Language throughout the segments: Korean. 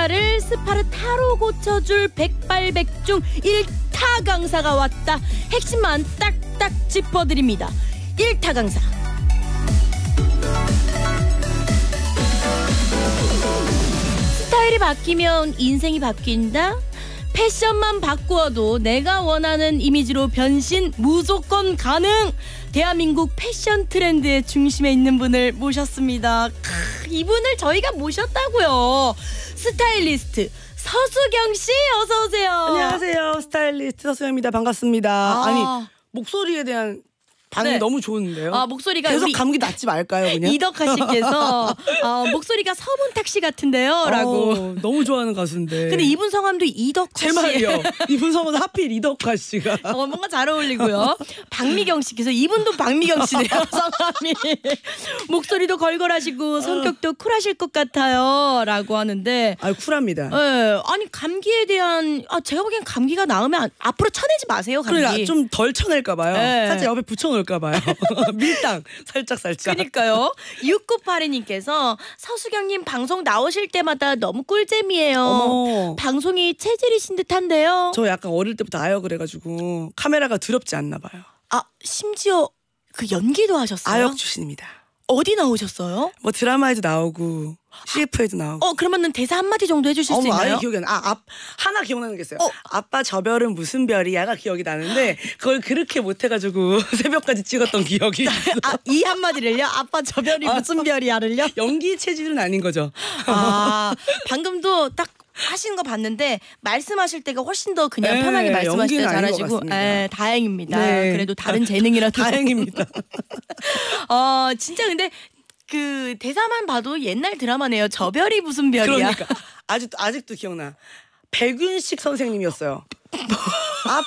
스파를 스파르타로 고쳐줄 백발백중 일타 강사가 왔다. 핵심만 딱딱 짚어드립니다. 일타 강사. 스타일이 바뀌면 인생이 바뀐다? 패션만 바꾸어도 내가 원하는 이미지로 변신 무조건 가능! 대한민국 패션 트렌드의 중심에 있는 분을 모셨습니다. 크, 이분을 저희가 모셨다고요. 스타일리스트 서수경 씨 어서 오세요. 안녕하세요. 스타일리스트 서수경입니다. 반갑습니다. 아. 니 목소리에 대한 반 네. 너무 좋은데요. 아 목소리가 계속 감기 낫지 말까요, 그냥? 이덕하 씨께서 아, 목소리가 서문탁 씨 같은데요라고. 어, 너무 좋아하는 가수인데. 근데 이분 성함도 이덕하 씨. 제 말이요. 이분 성함은 하필 이덕하 씨가. 어, 뭔가 잘 어울리고요. 박미경 씨께서 이분도 박미경 씨네요, 성함이. 목소리도 걸걸하시고 아. 성격도 쿨하실 것 같아요라고 하는데. 아 쿨합니다. 네, 아니 감기에 대한 아 제가 보기엔 감기가 나으면 앞으로 쳐내지 마세요, 감기. 그래, 그러니까 좀덜 쳐낼까 봐요. 네. 예. 사실 옆에 붙여 올까봐요. 밀당 살짝 살짝. 그니까요. 6982님께서 서수경님 방송 나오실 때마다 너무 꿀잼이에요. 어머. 방송이 체질이신 듯한데요. 저 약간 어릴 때부터 아요그래가지고 카메라가 두렵지 않나 봐요. 아 심지어 그 연기도 하셨어요? 아역 출신입니다. 어디 나오셨어요? 뭐 드라마에도 나오고 CF에도 나오고. 어 그러면은 대사 한 마디 정도 해주실 어머, 수 있나요? 아예 기억이 안 나. 아, 앞, 하나 기억나는 게 있어요. 어. 아빠 저 별은 무슨 별이야가 기억이 나는데 그걸 그렇게 못해가지고 새벽까지 찍었던 기억이. 아, 이 한마디를요? 아빠 저 별이 아, 무슨 별이야를요? 연기 체질은 아닌 거죠. 아 방금도 딱 하시는 거 봤는데 말씀하실 때가 훨씬 더 그냥 네, 편하게 말씀하실 때 잘하시고 에, 예, 다행입니다. 네. 그래도 다른 재능이라 다행입니다. 어 진짜 근데 그 대사만 봐도 옛날 드라마네요. 저 별이 무슨 별이야. 그러니까 아직도 아직도 기억나. 백윤식 선생님이었어요. 앞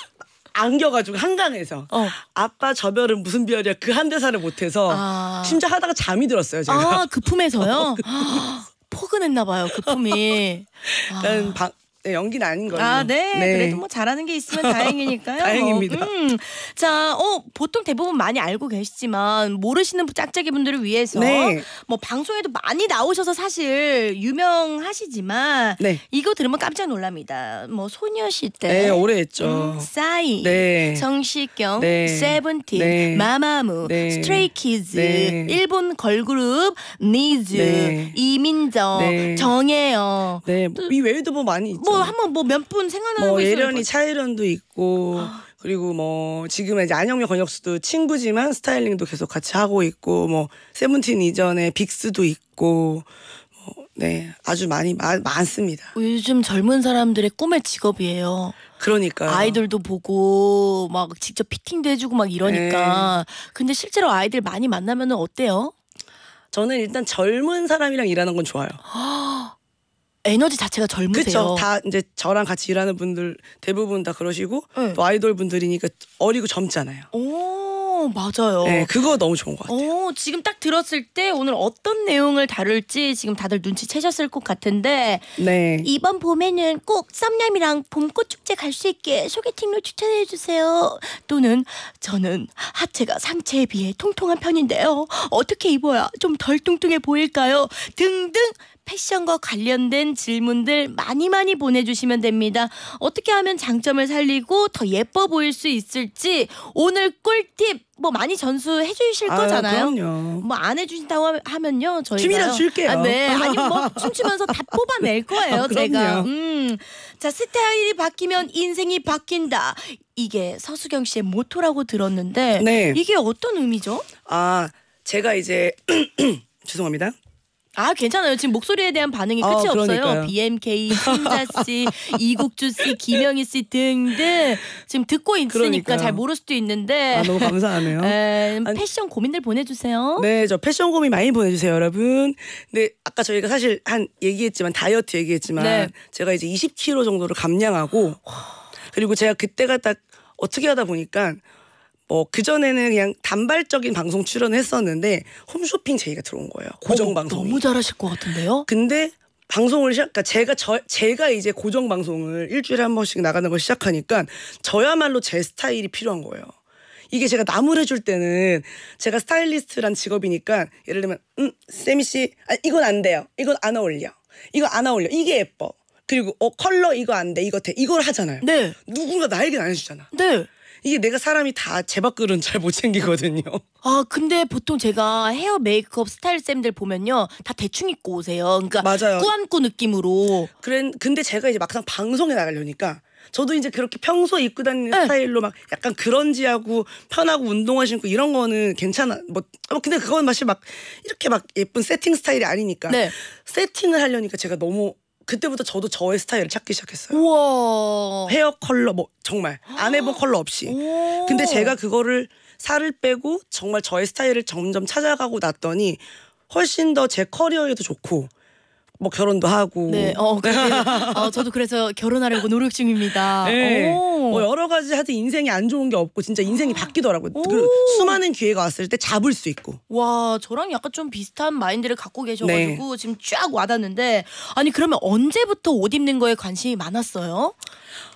안겨가지고 한강에서 어. 아빠 저 별은 무슨 별이야 그 한 대사를 못해서 아. 심지어 하다가 잠이 들었어요 제가. 아그 품에서요. 어, 그 품에서. 포근했나 봐요 그 품이. 나 아. 방, 네, 연기는 아닌 걸로. 아, 네. 네. 그래도 뭐 잘하는 게 있으면 다행이니까요. 다행입니다. 어, 음. 자, 어, 보통 대부분 많이 알고 계시지만 모르시는 짝짝이 분들을 위해서 네. 뭐 방송에도 많이 나오셔서 사실 유명하시지만 네. 이거 들으면 깜짝 놀랍니다. 뭐 소녀시대. 네, 오래 했죠. 음, 싸이. 네. 성시경. 네. 세븐틴. 네. 마마무. 네. 스트레이키즈. 네. 일본 걸그룹 니즈. 이민정. 정혜영. 네. 이 외에도 뭐 많이 있죠. 뭐뭐 한번 뭐 몇 분 생각나는 뭐거있어 예련이 차예련도 있고 아. 그리고 뭐 지금은 이제 안영미 권혁수도 친구지만 스타일링도 계속 같이 하고 있고 뭐 세븐틴 이전에 빅스도 있고 뭐네 아주 많이 마, 많습니다. 어, 요즘 젊은 사람들의 꿈의 직업이에요. 그러니까 아이돌도 보고 막 직접 피팅도 해주고 막 이러니까 네. 근데 실제로 아이들 많이 만나면은 어때요? 저는 일단 젊은 사람이랑 일하는 건 좋아요. 아, 에너지 자체가 젊으세요. 그렇죠. 다 이제 저랑 같이 일하는 분들 대부분 다 그러시고 네. 또 아이돌 분들이니까 어리고 젊잖아요. 오 맞아요. 네, 그거 너무 좋은 것 같아요. 오, 지금 딱 들었을 때 오늘 어떤 내용을 다룰지 지금 다들 눈치채셨을 것 같은데 네. 이번 봄에는 꼭 썸남이랑 봄꽃 축제 갈 수 있게 소개팅로 추천해 주세요. 또는 저는 하체가 상체에 비해 통통한 편인데요. 어떻게 입어야 좀 덜 뚱뚱해 보일까요? 등등 패션과 관련된 질문들 많이 많이 보내주시면 됩니다. 어떻게 하면 장점을 살리고 더 예뻐 보일 수 있을지 오늘 꿀팁 뭐 많이 전수해 주실 거잖아요. 뭐 안 해주신다고 하면요, 저희가 춤 줄게요. 아, 네, 아니뭐 춤추면서 다 뽑아낼 거예요, 아, 제가. 음, 자 스타일이 바뀌면 인생이 바뀐다. 이게 서수경 씨의 모토라고 들었는데 네. 이게 어떤 의미죠? 아, 제가 이제 죄송합니다. 아 괜찮아요. 지금 목소리에 대한 반응이 아, 끝이 그러니까요. 없어요. BMK, 신자 씨, 이국주 씨, 김영희 씨 등등 지금 듣고 있으니까 그러니까요. 잘 모를 수도 있는데. 아 너무 감사하네요. 에, 아, 패션 고민들 보내주세요. 네, 저 패션 고민 많이 보내주세요, 여러분. 근데 아까 저희가 사실 한 얘기했지만 다이어트 얘기했지만 네. 제가 이제 20kg 정도를 감량하고 그리고 제가 그때가 딱 어떻게 하다 보니까 뭐 그전에는 그냥 단발적인 방송 출연을 했었는데 홈쇼핑 제의가 들어온 거예요. 어, 고정 방송. 너무 잘하실 것 같은데요? 근데 방송을 시작, 그러니까 제가 저 제가 이제 고정 방송을 일주일에 한 번씩 나가는 걸 시작하니까 저야말로 제 스타일이 필요한 거예요. 이게 제가 남을 해줄 때는 제가 스타일리스트란 직업이니까 예를 들면 음 세미 씨 아, 이건 안 돼요. 이건 안 어울려. 이거 안 어울려. 이게 예뻐. 그리고 어 컬러 이거 안 돼. 이거 돼. 이걸 하잖아요. 네. 누군가 나에게 안 해주잖아. 네. 이게 내가 사람이 다제 밥그릇 잘못 챙기거든요. 아 근데 보통 제가 헤어 메이크업 스타일 쌤들 보면요 다 대충 입고 오세요. 그러니까 맞아요. 꾸안꾸 느낌으로. 그래 근데 제가 이제 막상 방송에 나가려니까 저도 이제 그렇게 평소 입고 다니는 네. 스타일로 막 약간 그런지하고 편하고 운동화 신고 이런 거는 괜찮아. 뭐 어, 근데 그건 사실 막 이렇게 막 예쁜 세팅 스타일이 아니니까 네. 세팅을 하려니까 제가 너무 그때부터 저도 저의 스타일을 찾기 시작했어요. 우와. 헤어 컬러 뭐 정말 안 해본 컬러 없이. 오. 근데 제가 그거를 살을 빼고 정말 저의 스타일을 점점 찾아가고 났더니 훨씬 더 제 커리어에도 좋고 뭐 결혼도 하고. 네, 어, 그게, 어 저도 그래서 결혼하려고 노력 중입니다. 네. 여러 가지 하여튼 인생이 안 좋은 게 없고 진짜 인생이 아. 바뀌더라고요. 그 수많은 기회가 왔을 때 잡을 수 있고. 와 저랑 약간 좀 비슷한 마인드를 갖고 계셔가지고 네. 지금 쫙 와닿는데 아니 그러면 언제부터 옷 입는 거에 관심이 많았어요?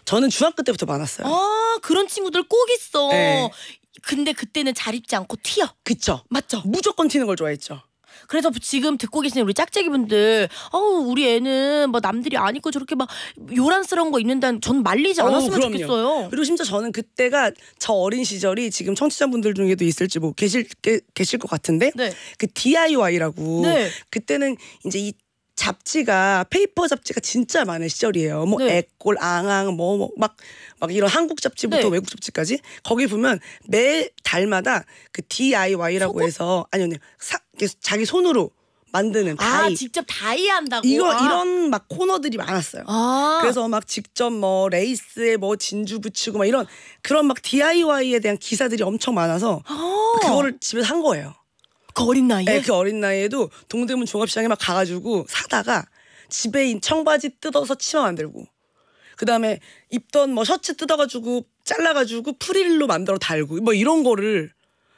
저는 중학교 때부터 많았어요. 아 그런 친구들 꼭 있어. 네. 근데 그때는 잘 입지 않고 튀어. 그쵸. 맞죠. 무조건 튀는 걸 좋아했죠. 그래서 지금 듣고 계시는 우리 짝짝이 분들, 어우, 우리 애는 뭐 남들이 안 입고 저렇게 막 요란스러운 거 입는다는 전 말리지 않았으면 어 좋겠어요. 그리고 심지어 저는 그때가 저 어린 시절이 지금 청취자분들 중에도 있을지 뭐 계실, 게, 계실 것 같은데 네. 그 DIY라고 네. 그때는 이제 이 잡지가 페이퍼 잡지가 진짜 많은 시절이에요. 뭐 네. 애꼴, 앙앙, 뭐막막 뭐, 막 이런 한국 잡지부터 네. 외국 잡지까지 거기 보면 매 달마다 그 DIY라고 소금? 해서 아니요, 아니요 사, 자기 손으로 만드는 아, 다이. 아, 직접 다이 한다고. 이거 아. 이런 막 코너들이 많았어요. 아. 그래서 막 직접 뭐 레이스에 뭐 진주 붙이고 막 이런 그런 막 DIY에 대한 기사들이 엄청 많아서 아. 그거를 집에서 한 거예요. 그 어린 나이에? 네, 그 어린 나이에도 동대문 종합시장에 막 가가지고 사다가 집에 청바지 뜯어서 치마 만들고 그다음에 입던 뭐 셔츠 뜯어가지고 잘라가지고 프릴로 만들어 달고 뭐 이런 거를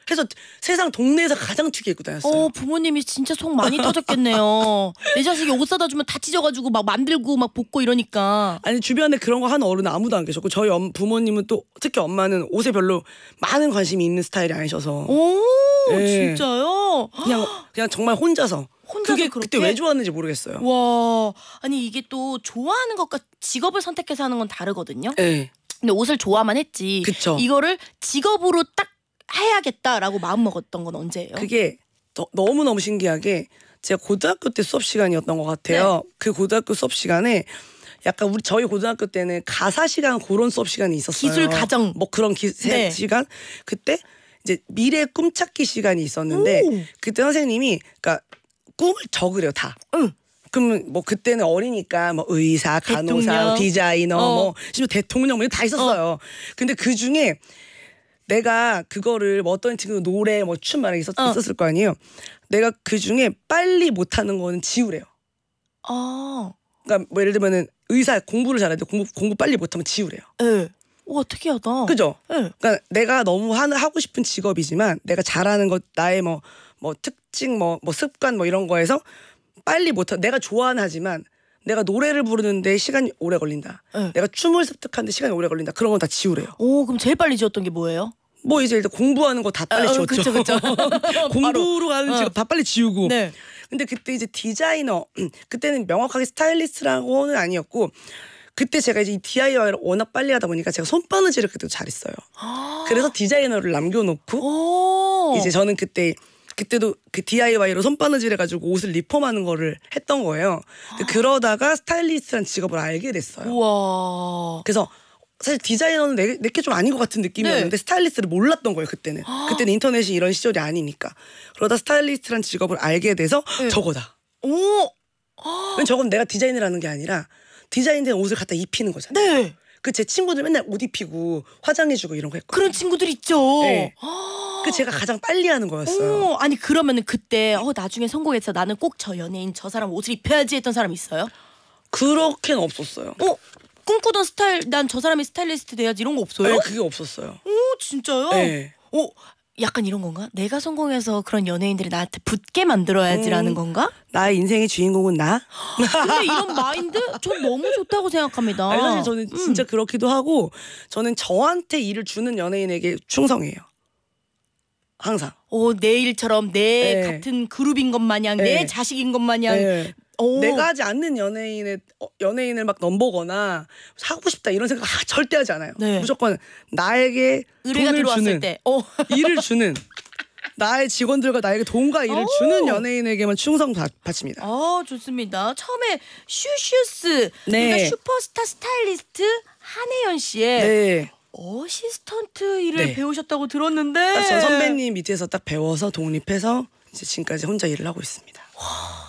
그래서 세상 동네에서 가장 튀게 입고 다녔어요. 어, 부모님이 진짜 속 많이 터졌겠네요. 내 자식이 옷 사다 주면 다 찢어가지고 막 만들고 막 볶고 이러니까. 아니 주변에 그런 거 한 어른 아무도 안 계셨고 저희 엄, 부모님은 또 특히 엄마는 옷에 별로 많은 관심이 있는 스타일이 아니셔서. 오 네. 진짜요? 그냥 그냥 정말 혼자서. 혼자서 그게 그렇게? 그때 왜 좋았는지 모르겠어요. 와 아니 이게 또 좋아하는 것과 직업을 선택해서 하는 건 다르거든요. 네. 근데 옷을 좋아만 했지. 그쵸. 이거를 직업으로 딱 해야겠다라고 마음먹었던 건 언제예요? 그게 너, 무너무 신기하게 제가 고등학교 때 수업 시간이었던 것 같아요. 네. 그 고등학교 수업 시간에 약간 우리 저희 고등학교 때는 가사 시간 그런 수업 시간이 있었어요. 기술 가정 뭐 그런 기, 네. 시간 그때 이제 미래 꿈찾기 시간이 있었는데 오. 그때 선생님이 그니까 꿈을 적으려 다. 응. 그럼 뭐 그때는 어리니까 뭐 의사, 간호사, 대통령. 디자이너, 어. 뭐 심지어 대통령 뭐다 있었어요. 어. 근데 그 중에 내가 그거를 뭐 어떤 친구 노래 뭐춤 말에 있었, 어. 있었을 거 아니에요. 내가 그 중에 빨리 못하는 거는 지우래요. 어. 그러니까 뭐 예를 들면은 의사 공부를 잘하는데 공부 공부 빨리 못하면 지우래요. 예. 와 특이하다. 그죠? 예. 그러니까 내가 너무 하, 는 하고 싶은 직업이지만 내가 잘하는 것 나의 뭐뭐 뭐 특징 뭐뭐 뭐 습관 뭐 이런 거에서 빨리 못하 내가 좋아는 하지만 내가 노래를 부르는데 시간이 오래 걸린다. 예. 내가 춤을 습득하는데 시간이 오래 걸린다. 그런 건 다 지우래요. 오 그럼 제일 빨리 지웠던게 뭐예요? 뭐 이제 일단 공부하는 거 다 빨리 어, 어, 지웠죠. 그쵸, 그쵸. 공부로 가는 어. 다 빨리 지우고. 네. 근데 그때 이제 디자이너 음, 그때는 명확하게 스타일리스트라고는 아니었고 그때 제가 이제 DIY를 워낙 빨리 하다 보니까 제가 손바느질을 그때 도 잘했어요. 아. 그래서 디자이너를 남겨놓고 이제 저는 그때 그때도 그 DIY로 손바느질 해가지고 옷을 리폼하는 거를 했던 거예요. 아. 그러다가 스타일리스트란 직업을 알게 됐어요. 우와. 그래서 사실 디자이너는 내게좀 아닌 것 같은 느낌이었는데 네. 스타일리스트를 몰랐던 거예요 그때는 아. 그때는 인터넷이 이런 시절이 아니니까 그러다 스타일리스트란 직업을 알게 돼서 네. 저거다 오왜냐 저건 내가 디자인을 하는 게 아니라 디자인된 옷을 갖다 입히는 거잖아요 네. 그 제 친구들 맨날 옷 입히고 화장해주고 이런 거 했고 그런 친구들 있죠 네. 아. 그 제가 가장 빨리 하는 거였어요 오, 아니 그러면은 그때 어 나중에 성공해서 나는 꼭 저 연예인 저 사람 옷을 입혀야지 했던 사람 있어요? 그렇게는 없었어요. 어? 꿈꾸던 스타일 난 저 사람이 스타일리스트 돼야지 이런 거 없어요? 네, 그게 없었어요. 오 진짜요? 네. 오 어, 약간 이런 건가? 내가 성공해서 그런 연예인들이 나한테 붙게 만들어야지라는 음, 건가? 나의 인생의 주인공은 나. 근데 이런 마인드 전 너무 좋다고 생각합니다. 아니, 사실 저는 음. 진짜 그렇기도 하고 저는 저한테 일을 주는 연예인에게 충성해요. 항상. 오, 어, 내 일처럼 내 네. 같은 그룹인 것 마냥 네. 내 자식인 것 마냥 네. 오. 내가 하지 않는 연예인의 어, 연예인을 막 넘보거나 사고 싶다 이런 생각 하, 절대 하지 않아요. 네. 무조건 나에게 돈을 주는 때. 어. 일을 주는 나의 직원들과 나에게 돈과 일을 어. 주는 연예인에게만 충성 바, 바칩니다. 아 좋습니다. 처음에 슈슈스 네. 그러니까 슈퍼스타 스타일리스트 한혜연 씨의 네. 어시스턴트 일을 네. 배우셨다고 들었는데 선배님 밑에서 딱 배워서 독립해서 이제 지금까지 혼자 일을 하고 있습니다. 와.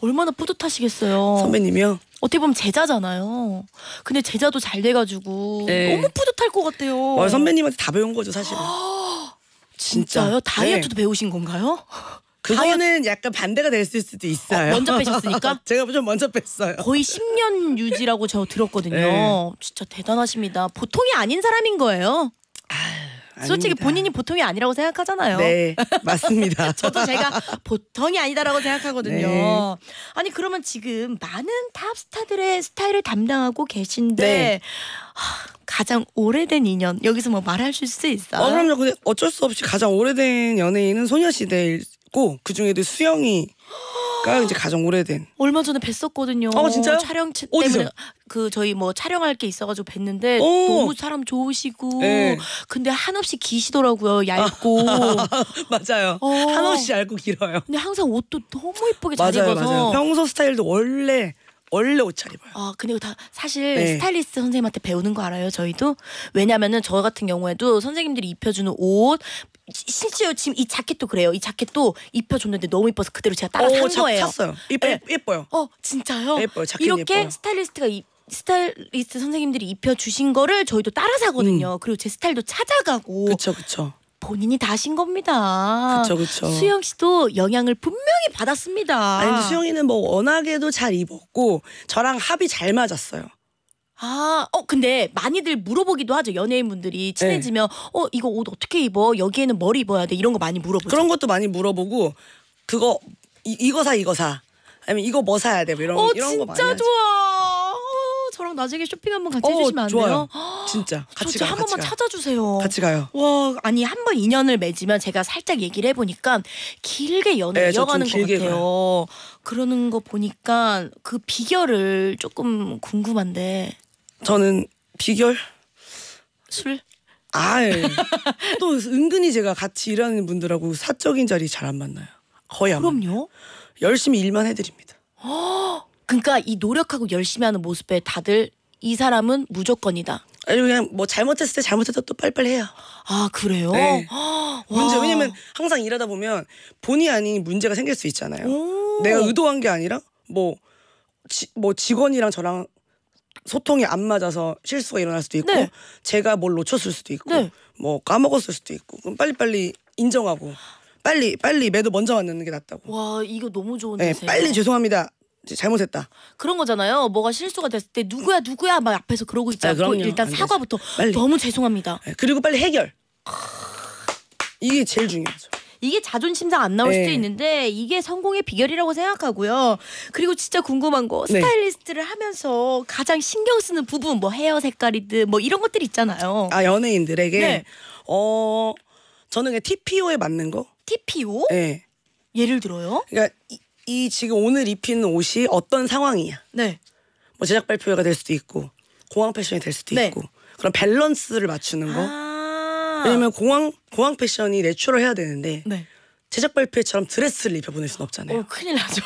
얼마나 뿌듯하시겠어요. 선배님이요? 어떻게 보면 제자잖아요. 근데 제자도 잘 돼가지고 네. 너무 뿌듯할 것 같아요. 와, 어, 선배님한테 다 배운 거죠 사실은. 진짜. 요 다이어트도 네. 배우신 건가요? 그거는 다이어트... 약간 반대가 될 수도 있어요. 어, 먼저 뺐셨으니까 제가 좀 먼저 뺐어요. 거의 10년 유지라고 저 들었거든요. 네. 진짜 대단하십니다. 보통이 아닌 사람인 거예요. 솔직히 본인이 보통이 아니라고 생각하잖아요. 네, 맞습니다. 저도 제가 보통이 아니다라고 생각하거든요. 네. 아니 그러면 지금 많은 탑스타들의 스타일을 담당하고 계신데 네. 하, 가장 오래된 인연 여기서 뭐 말할 수 있어요? 어, 그럼요. 근데 어쩔 수 없이 가장 오래된 연예인은 소녀시대고 그 중에도 수영이 가 이제 가장 오래된. 얼마 전에 뵀었거든요. 어, 진짜요? 촬영 채- 때문에 그 저희 뭐 촬영할 게 있어가지고 뵀는데 어. 너무 사람 좋으시고 네. 근데 한없이 기시더라고요 얇고 맞아요. 어. 한없이 얇고 길어요. 근데 항상 옷도 너무 예쁘게 잘 맞아요, 입어서 맞아요. 평소 스타일도 원래 원래 옷 잘 입어요. 아, 근데 다 사실 네. 스타일리스트 선생님한테 배우는 거 알아요, 저희도? 왜냐면은 저 같은 경우에도 선생님들이 입혀주는 옷, 실제로 지금 이 자켓도 그래요. 이 자켓도 입혀줬는데 너무 이뻐서 그대로 제가 따라 어, 산 자, 거예요. 샀어요. 예뻐, 네. 예. 예뻐요. 어 진짜요? 예, 예뻐요. 이렇게 예뻐요. 스타일리스트가 이, 스타일리스트 선생님들이 입혀주신 거를 저희도 따라 사거든요. 음. 그리고 제 스타일도 찾아가고. 그쵸 그쵸. 본인이 다신 겁니다. 그쵸 그쵸. 수영 씨도 영향을 분명히 받았습니다. 아니 수영이는 뭐 워낙에도 잘 입었고 저랑 합이 잘 맞았어요. 아, 어, 근데 많이들 물어보기도 하죠. 연예인분들이 친해지면, 네. 어, 이거 옷 어떻게 입어? 여기에는 뭘 입어야 돼? 이런 거 많이 물어보죠. 그런 것도 많이 물어보고 그거 이, 이거 사 이거 사 아니면 이거 뭐 사야 돼? 뭐 이런 어, 이런 거 많이 진짜 좋아. 어, 저랑 나중에 쇼핑 한번 같이 어, 해주시면 안 좋아요. 돼요? 진짜 같이 가요. 한 번만 가 찾아주세요. 같이 가요. 와 아니 한 번 인연을 맺으면 제가 살짝 얘기를 해보니까 길게 연애 네, 이어가는 것 길게 같아요. 그러는 거 보니까 그 비결을 조금 궁금한데 저는 비결 술. 아또 은근히 제가 같이 일하는 분들하고 사적인 자리 잘 안 만나요. 거의 안. 그럼요. 만나요. 열심히 일만 해드립니다. 어, 그러니까 이 노력하고 열심히 하는 모습에 다들 이 사람은 무조건이다. 아니 그냥 뭐 잘못했을 때 잘못해도 또빨빨 해요. 아 그래요? 네. 문제 왜냐면 항상 일하다 보면 본의 아닌 문제가 생길 수 있잖아요. 내가 의도한 게 아니라 뭐뭐 뭐 직원이랑 저랑 소통이 안 맞아서 실수가 일어날 수도 있고 네. 제가 뭘 놓쳤을 수도 있고 네. 뭐 까먹었을 수도 있고 그럼 빨리빨리 인정하고 빨리 빨리 매도 먼저 만드는 게 낫다고. 와 이거 너무 좋은 데세 네, 빨리 죄송합니다. 잘못했다. 그런 거잖아요. 뭐가 실수가 됐을 때 누구야 누구야 막 앞에서 그러고 있지 아, 않고 일단 사과부터 빨리. 너무 죄송합니다. 네, 그리고 빨리 해결. 이게 제일 중요하죠. 이게 자존심 상안 나올 네. 수도 있는데 이게 성공의 비결이라고 생각하고요. 그리고 진짜 궁금한 거 네. 스타일리스트를 하면서 가장 신경 쓰는 부분 뭐 헤어 색깔이든 뭐 이런 것들 있잖아요. 아 연예인들에게 네. 어 저는 그냥 TPO에 맞는 거. TPO? 네. 예를 들어요? 그러니까 이, 이 지금 오늘 입히는 옷이 어떤 상황이야? 네. 뭐 제작 발표회가 될 수도 있고 공항 패션이 될 수도 네. 있고 그런 밸런스를 맞추는 거. 아. 왜냐면 공항 공항 패션이 내추럴 해야 되는데 네. 제작 발표회처럼 드레스를 입혀 보낼 수는 없잖아요. 오, 어, 큰일 나죠.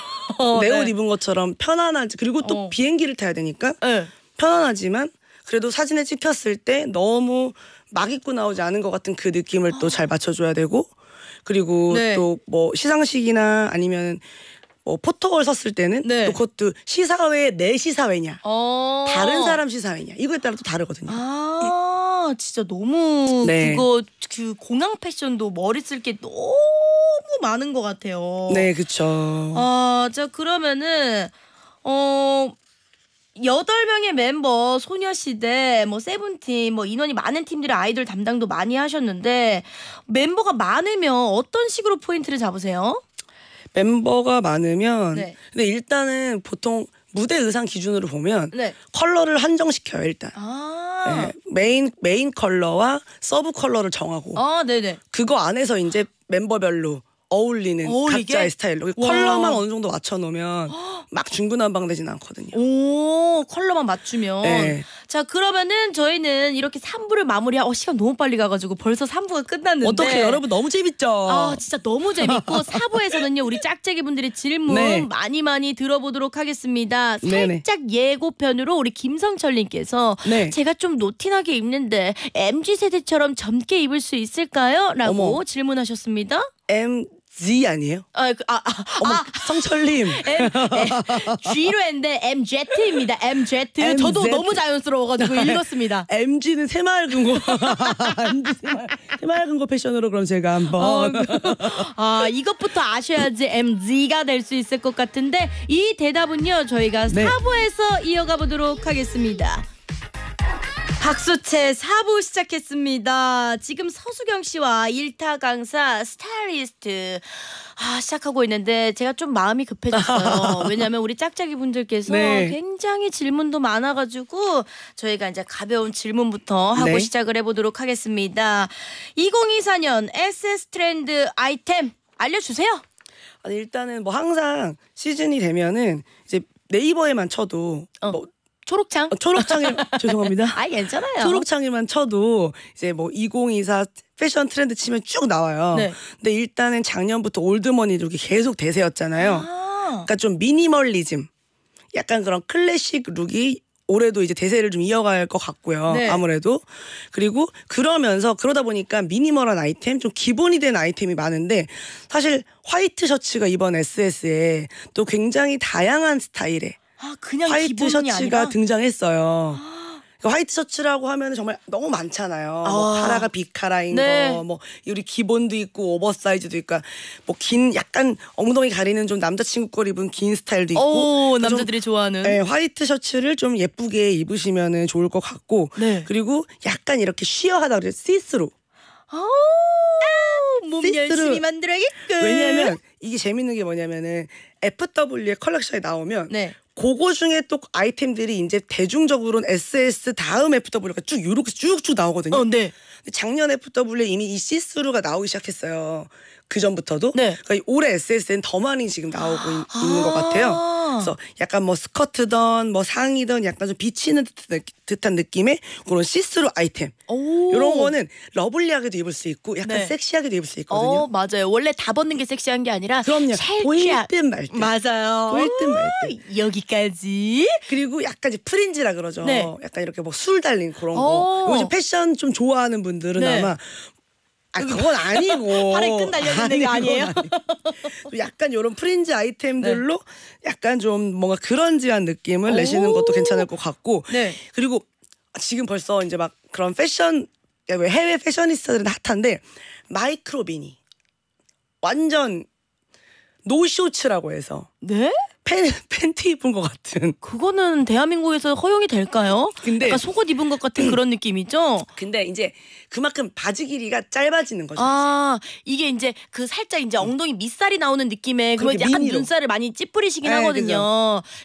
내옷 네. 네. 입은 것처럼 편안하지 그리고 또 어. 비행기를 타야 되니까 네. 편안하지만 그래도 사진에 찍혔을 때 너무 막 입고 나오지 않은 것 같은 그 느낌을 또 잘 맞춰줘야 되고 그리고 네. 또뭐 시상식이나 아니면 뭐 포토걸 섰을 때는 네. 또 그것도 시사회 내 시사회냐 어. 다른 사람 시사회냐 이거에 따라 또 다르거든요. 아 예. 진짜 너무 네. 그거 그 공항 패션도 머리 쓸게 너무 많은 것 같아요. 네, 그렇죠. 아, 자 그러면은 어. 여덟 명의 멤버 소녀시대 뭐 세븐틴 뭐 인원이 많은 팀들의 아이돌 담당도 많이 하셨는데 멤버가 많으면 어떤 식으로 포인트를 잡으세요? 멤버가 많으면 네. 근데 일단은 보통 무대 의상 기준으로 보면 네. 컬러를 한정시켜요 일단. 아 네, 메인 메인 컬러와 서브 컬러를 정하고. 아 네네. 그거 안에서 이제 멤버별로 어울리는 어울리게? 각자의 스타일로 컬러만 어느 정도 맞춰 놓으면 막 중구난방 되진 않거든요. 오 컬러만 맞추면 네. 자 그러면은 저희는 이렇게 3부를 마무리하고 어, 시간 너무 빨리 가가지고 벌써 3부가 끝났는데 어떻게 여러분 너무 재밌죠? 아 진짜 너무 재밌고 4부에서는요 우리 짝짝이 분들의 질문 네. 많이 많이 들어보도록 하겠습니다. 살짝 네네. 예고편으로 우리 김성철님께서 네. 제가 좀 노티나게 입는데 mz 세대처럼 젊게 입을 수 있을까요?라고 질문하셨습니다. M Z 아니에요? 아, 그, 아, 아, 어머, 아. 성철님. M, 에, 네. G로 했는데 MZ입니다. MZ. MZ. 저도 너무 자연스러워가지고 읽었습니다. MG는 새마을금고. MG 새마을, 새마을금고 패션으로 그럼 제가 한번. 어, 그, 아, 이것부터 아셔야지 MZ가 될 수 있을 것 같은데 이 대답은요 저희가 네. 4부에서 이어가 보도록 하겠습니다. 박수채 4부 시작했습니다. 지금 서수경 씨와 일타 강사 스타리스트 아, 시작하고 있는데 제가 좀 마음이 급해졌어요. 왜냐하면 우리 짝짝이 분들께서 네. 굉장히 질문도 많아가지고 저희가 이제 가벼운 질문부터 하고 네. 시작을 해보도록 하겠습니다. 2024년 SS 트렌드 아이템 알려주세요. 아, 네, 일단은 뭐 항상 시즌이 되면은 이제 네이버에만 쳐도 어. 뭐 초록창? 어, 초록창에 죄송합니다. 아 괜찮아요. 초록창에만 쳐도 이제 뭐 2024 패션 트렌드 치면 쭉 나와요. 네. 근데 일단은 작년부터 올드머니 룩이 계속 대세였잖아요. 아 그러니까 좀 미니멀리즘, 약간 그런 클래식 룩이 올해도 이제 대세를 좀 이어갈 것 같고요. 네. 아무래도. 그리고 그러면서 그러다 보니까 미니멀한 아이템, 좀 기본이 된 아이템이 많은데 사실 화이트 셔츠가 이번 SS에 또 굉장히 다양한 스타일의 아, 그냥 화이트 셔츠가 아니라? 등장했어요. 그 화이트 셔츠라고 하면 정말 너무 많잖아요. 뭐 아. 뭐 카라가 빅카라인 네. 거, 뭐 우리 기본도 있고 오버사이즈도 있고, 뭐 긴 약간 엉덩이 가리는 좀 남자친구 걸 입은 긴 스타일도 있고. 오, 그 남자들이 좀, 좋아하는. 네, 화이트 셔츠를 좀 예쁘게 입으시면 좋을 것 같고. 네. 그리고 약간 이렇게 쉬어하다 그래 시스루. 아, 몸 시스루. 열심히 만들어야겠군. 왜냐면 이게 재밌는 게 뭐냐면은 FW의 컬렉션이 나오면 네. 그거 중에 또 아이템들이 이제 대중적으로는 SS 다음 FW가 쭉 요렇게 쭉쭉 나오거든요. 어, 네. 작년 FW에 이미 이 시스루가 나오기 시작했어요. 그 전부터도 네. 그러니까 올해 SSN 더 많이 지금 나오고 아 있는 것 같아요. 그래서 약간 뭐 스커트던 뭐 상의던 약간 좀 비치는 듯한 느낌의 그런 시스루 아이템 이런 거는 러블리하게도 입을 수 있고 약간 네. 섹시하게도 입을 수 있거든요. 어, 맞아요. 원래 다 벗는 게 섹시한 게 아니라 그럼요. 보일 듯말 듯. 맞아요. 보일 듯말 듯. 여기까지. 그리고 약간 이제 프린지라 그러죠. 네. 약간 이렇게 뭐 술 달린 그런 거. 어. 요즘 패션 좀 좋아하는 분들은 네. 아마 아 그건 아니고 팔에 끈 달려있는 게 아니에요. 아니. 약간 이런 프린지 아이템들로 네. 약간 좀 뭔가 그런지한 느낌을 내시는 것도 괜찮을 것 같고 네. 그리고 지금 벌써 이제 막 그런 패션 해외 패셔니스타들은 핫한데 마이크로 비니 완전 노쇼츠라고 해서 네? 팬, 팬티 입은 것 같은. 그거는 대한민국에서 허용이 될까요? 근데 약간 속옷 입은 것 같은 그런 느낌이죠. 근데 이제 그만큼 바지 길이가 짧아지는 거죠. 아 이게 이제 그 살짝 이제 음. 엉덩이 밑살이 나오는 느낌의 그런 약간 미니로. 눈살을 많이 찌푸리시긴 네, 하거든요.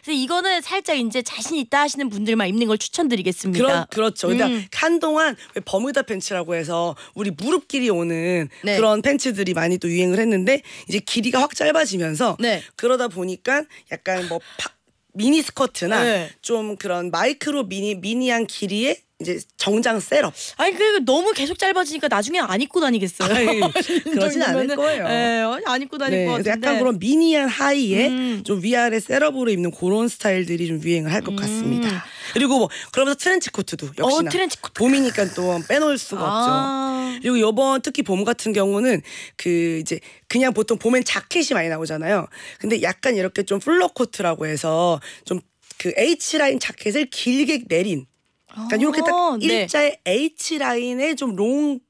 그래서. 그래서 이거는 살짝 이제 자신 있다 하시는 분들만 입는 걸 추천드리겠습니다. 그런, 그렇죠. 그러니까 음. 그러니까 한동안 버뮤다 팬츠라고 해서 우리 무릎 길이 오는 네. 그런 팬츠들이 많이 또 유행을 했는데 이제 길이가 확 짧아지면서 네. 그러다 보니까 약간 뭐 파, 미니 스커트나 네. 좀 그런 마이크로 미니 미니한 길이의 이제 정장 셋업. 아니 그 너무 계속 짧아지니까 나중에 안 입고 다니겠어요. 아니, 그러진 않을 거예요. 네, 안 입고 다닐 네, 것 같은데. 약간 그런 미니한 하의에 음. 좀 위아래 셋업으로 입는 그런 스타일들이 좀 유행을 할것 음. 같습니다. 그리고 뭐 그러면서 트렌치 코트도 어, 역시나 어, 트렌치 코트. 봄이니까 또 빼놓을 수가 아 없죠. 그리고 요번 특히 봄 같은 경우는 그 이제 그냥 보통 봄엔 자켓이 많이 나오잖아요. 근데 약간 이렇게 좀 플러 코트라고 해서 좀 그 H 라인 자켓을 길게 내린 그러니까 이렇게 딱 어, 네. 일자의 네. H 라인에좀롱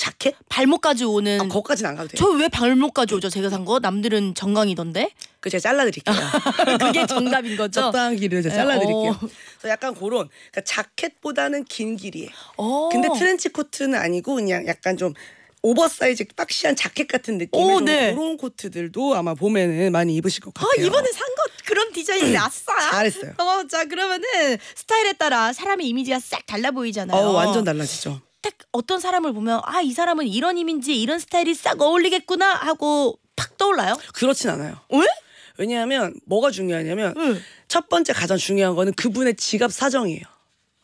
자켓? 발목까지 오는. 아, 거기까지는 안 가도 돼요. 저 왜 발목까지 오죠? 제가 산 거? 남들은 정강이던데? 그 제가 잘라드릴게요. 그게 정답인 거죠? 적당한 길이 제가 잘라드릴게요. 어. 그래서 약간 그런 그러니까 자켓보다는 긴 길이에요. 어. 근데 트렌치 코트는 아니고 그냥 약간 좀 오버사이즈 박시한 자켓 같은 느낌의 오, 네. 그런 코트들도 아마 봄에는 많이 입으실 것 아, 같아요. 아, 이번에 산 것 그런 디자인이 났어. 음, 잘했어요. 어, 자 그러면은 스타일에 따라 사람의 이미지가 싹 달라 보이잖아요. 어, 완전 달라지죠. 딱 어떤 사람을 보면 아 이 사람은 이런 힘인지 이런 스타일이 싹 어울리겠구나 하고 팍 떠올라요? 그렇진 않아요. 왜? 왜냐하면 뭐가 중요하냐면 응. 첫 번째 가장 중요한 거는 그분의 지갑 사정이에요.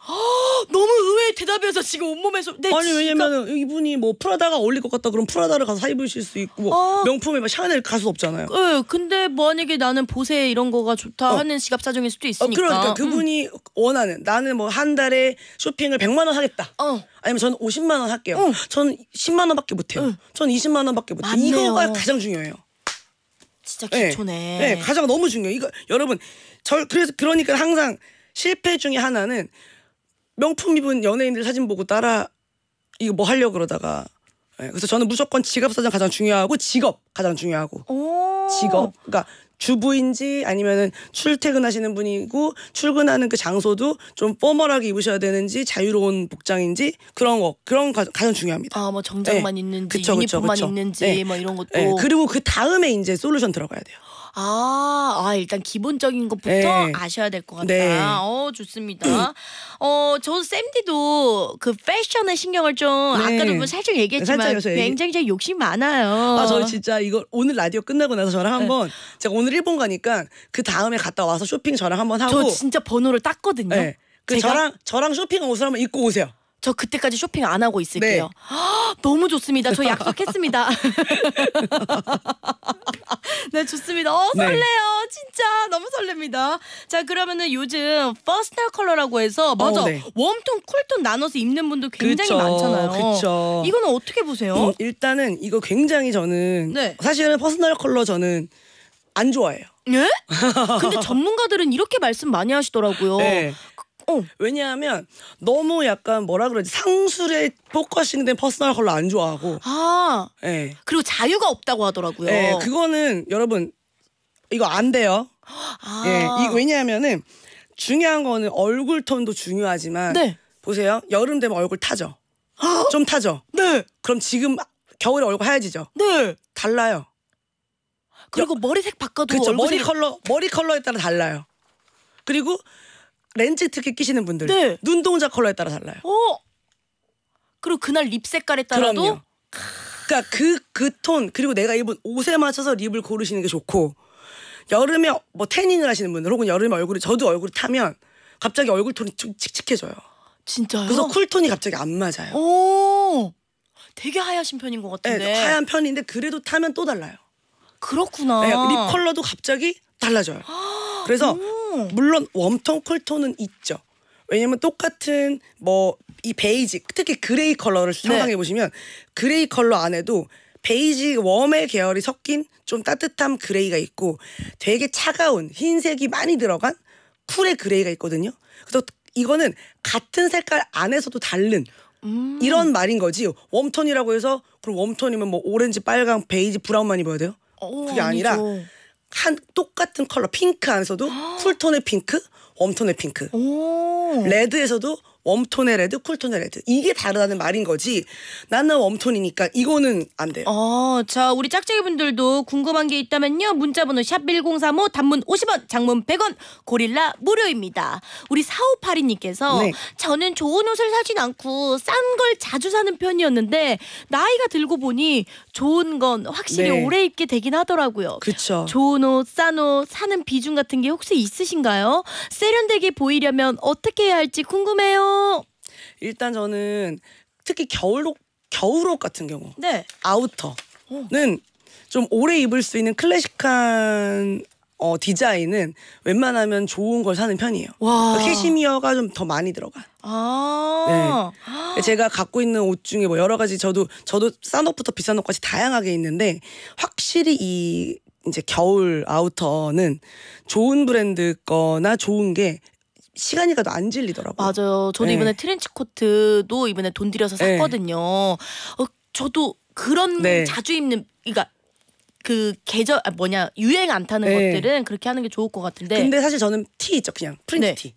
너무 의외의 대답이어서 지금 온몸에서 네, 아니 지가... 왜냐면 은 이분이 뭐 프라다가 어울릴 것 같다 그럼 프라다를 가서 사 입으실 수 있고 뭐 아... 명품에 막 샤넬 갈수 없잖아요. 네, 근데 만약에 나는 보세 이런 거가 좋다 어. 하는 지갑 사정일 수도 있으니까. 어, 그러니까 음. 그분이 음. 원하는 나는 뭐 한 달에 쇼핑을 100만 원 하겠다. 어. 아니면 저는 50만 원 할게요. 응. 저 10만 원밖에 못 해요. 응. 저는 20만 원밖에 못 해요. 이거가 가장 중요해요. 진짜 네. 기초네. 네, 네 가장 너무 중요해. 이거 여러분 저 그래서 그러니까 항상 실패 중에 하나는 명품 입은 연예인들 사진 보고 따라 이거 뭐 하려 고 그러다가 예, 그래서 저는 무조건 직업 사전 가장 중요하고 직업 가장 중요하고 오. 직업 그러니까 주부인지 아니면은 출퇴근하시는 분이고 출근하는 그 장소도 좀 포멀하게 입으셔야 되는지 자유로운 복장인지 그런 거 그런 거 가장 중요합니다. 아뭐 정장만 네. 있는지 그쵸, 유니폼만 그쵸, 그쵸. 있는지 네. 뭐 이런 것도. 네. 그리고 그 다음에 이제 솔루션 들어가야 돼요. 아, 아 일단 기본적인 것부터 네. 아셔야 될 것 같다. 네. 어 좋습니다. 어저샘디도그 패션에 신경을 좀 네. 아까도 뭐 살짝 얘기했지만 살짝 얘기- 굉장히 제 욕심 많아요. 아, 저 진짜 이거 오늘 라디오 끝나고 나서 저랑 네. 한번 제가 오늘 일본 가니까 그 다음에 갔다 와서 쇼핑 저랑 한번 하고 진짜 번호를 땄거든요. 네. 그 저랑 저랑 쇼핑한 옷을 한번 입고 오세요. 저 그때까지 쇼핑 안 하고 있을게요. 네. 너무 좋습니다. 저 약속했습니다. 네, 좋습니다. 어, 네. 설레요. 진짜 너무 설렙니다. 자, 그러면은 요즘 퍼스널 컬러라고 해서 어, 맞아. 어, 네. 웜톤, 쿨톤 나눠서 입는 분도 굉장히 그쵸, 많잖아요. 그렇죠. 이거는 어떻게 보세요? 음, 일단은 이거 굉장히 저는 네. 사실은 퍼스널 컬러 저는 안 좋아해요. 예? 근데 전문가들은 이렇게 말씀 많이 하시더라고요. 네. 어. 왜냐하면 너무 약간 뭐라 그러지 상술에 포커싱된 퍼스널 컬러 안 좋아하고. 아. 예. 네. 그리고 자유가 없다고 하더라고요. 네, 그거는 여러분 이거 안 돼요. 아. 예, 이, 왜냐하면은 중요한 거는 얼굴 톤도 중요하지만 네. 보세요 여름 되면 얼굴 타죠. 좀 타죠. 네. 그럼 지금 겨울에 얼굴 하얘지죠. 네. 달라요. 그리고 여, 머리색 바꿔도 그쵸, 머리 컬러 머리 컬러에 따라 달라요. 그리고 렌즈 특히 끼시는 분들 네. 눈동자 컬러에 따라 달라요. 오. 어? 그리고 그날 립 색깔에 따라도 그럼요. 그러니까 그 그 톤 그리고 내가 입은 옷에 맞춰서 립을 고르시는 게 좋고 여름에 뭐 태닝을 하시는 분들 혹은 여름에 얼굴이 저도 얼굴이 타면 갑자기 얼굴 톤이 좀 칙칙해져요. 진짜요? 그래서 쿨톤이 갑자기 안 맞아요. 오. 되게 하얀 편인 것 같은데. 네, 하얀 편인데 그래도 타면 또 달라요. 그렇구나. 네, 립 컬러도 갑자기 달라져요. 아, 그래서 물론 웜톤, 쿨톤은 있죠. 왜냐면 똑같은 뭐 이 베이지 특히 그레이 컬러를 네. 상상해 보시면 네. 그레이 컬러 안에도 베이지 웜의 계열이 섞인 좀 따뜻한 그레이가 있고 되게 차가운 흰색이 많이 들어간 쿨의 그레이가 있거든요. 그래서 이거는 같은 색깔 안에서도 다른 음. 이런 말인 거지. 웜톤이라고 해서 그럼 웜톤이면 뭐 오렌지, 빨강, 베이지, 브라운만 입어야 돼요? 오, 어, 그게 아니라 아니죠. 한 똑같은 컬러 핑크 안에서도 쿨톤의 핑크, 웜톤의 핑크, 레드에서도 웜톤의 레드, 쿨톤의 레드. 이게 다르다는 말인 거지. 나는 웜톤이니까 이거는 안 돼요. 어, 자, 우리 짝짝이 분들도 궁금한 게 있다면요. 문자번호 샵1035 단문 50원, 장문 100원, 고릴라 무료입니다. 우리 4582님께서 네. 저는 좋은 옷을 사진 않고 싼 걸 자주 사는 편이었는데 나이가 들고 보니 좋은 건 확실히 네. 오래 입게 되긴 하더라고요. 그쵸. 좋은 옷, 싼 옷, 사는 비중 같은 게 혹시 있으신가요? 세련되게 보이려면 어떻게 해야 할지 궁금해요. 일단 저는 특히 겨울옷 겨울옷 같은 경우 네. 아우터는 어. 좀 오래 입을 수 있는 클래식한 어, 디자인은 웬만하면 좋은 걸 사는 편이에요. 와. 그러니까 캐시미어가 좀 더 많이 들어가. 아. 네. 제가 갖고 있는 옷 중에 뭐 여러 가지 저도 저도 싼 옷부터 비싼 옷까지 다양하게 있는데 확실히 이 이제 겨울 아우터는 좋은 브랜드 거나 좋은 게 시간이 가도 안 질리더라고요. 맞아요. 저도 네. 이번에 트렌치 코트도 이번에 돈 들여서 네. 샀거든요. 어, 저도 그런 네. 자주 입는 그러니까 그 계절 아, 뭐냐 유행 안 타는 네. 것들은 그렇게 하는 게 좋을 것 같은데. 근데 사실 저는 티 있죠, 그냥 프린트 티.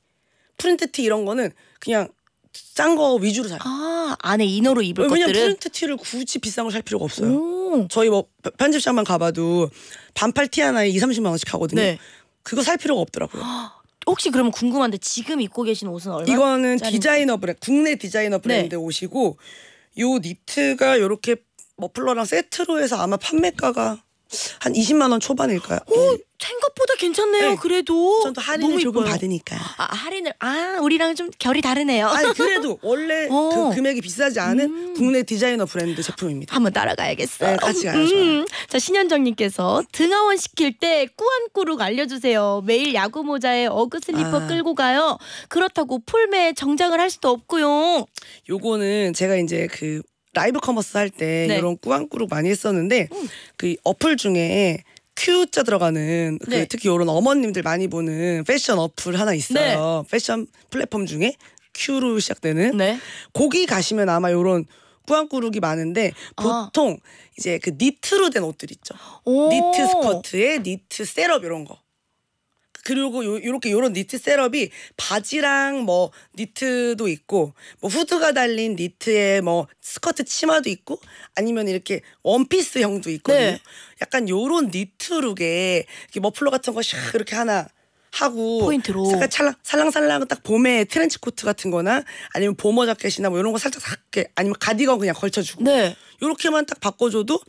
프린트 티 이런 거는 그냥 싼 거 위주로 사요. 아 안에 이너로 입을 왜냐면 것들은. 왜냐면 프린트 티를 굳이 비싼 걸 살 필요가 없어요. 오. 저희 뭐 편집샵만 가봐도 반팔 티 하나에 2, 30만 원씩 하거든요. 그거 살 필요가 없더라고요. 혹시 그러면 궁금한데 지금 입고 계신 옷은 얼마? 이거는 디자이너 브랜드 국내 디자이너 네. 브랜드 네. 옷이고 요 니트가 요렇게 머플러랑 세트로 해서 아마 판매가가 한 20만 원 초반일까요? 오 네. 생각보다 괜찮네요. 네. 그래도 전또 할인을 조금 이뻐요. 받으니까. 아, 할인을 아 우리랑 좀 결이 다르네요. 아니 그래도 원래 어. 그 금액이 비싸지 않은 음. 국내 디자이너 브랜드 제품입니다. 한번 따라가야겠어요. 네, 같이 가요. 음. 자 신현정님께서 등하원 시킬 때 꾸안꾸룩 알려주세요. 매일 야구 모자에 어그 슬리퍼 아. 끌고 가요. 그렇다고 풀매 정장을 할 수도 없고요. 요거는 제가 이제 그 라이브 커머스 할때 네. 이런 꾸안꾸룩 많이 했었는데 음. 그 어플 중에 Q자 들어가는 그 네. 그 특히 이런 어머님들 많이 보는 패션 어플 하나 있어요. 네. 패션 플랫폼 중에 Q로 시작되는 네. 거기 가시면 아마 이런 꾸안꾸룩이 많은데 아. 보통 아. 이제 그 니트로 된 옷들 있죠. 니트 스커트에 니트 셋업 이런 거. 그리고 요, 요렇게 요런 니트 셋업이 바지랑 뭐 니트도 있고 뭐 후드가 달린 니트에 뭐 스커트 치마도 있고 아니면 이렇게 원피스형도 있고 네. 약간 요런 니트 룩에 이렇게 머플러 같은 거 샥 이렇게 하나 하고 포인트로 색 찰랑, 살랑살랑 딱 봄에 트렌치 코트 같은 거나 아니면 보머 자켓이나 뭐요런거 살짝 작게 아니면 가디건 그냥 걸쳐주고 네. 요렇게만 딱 바꿔줘도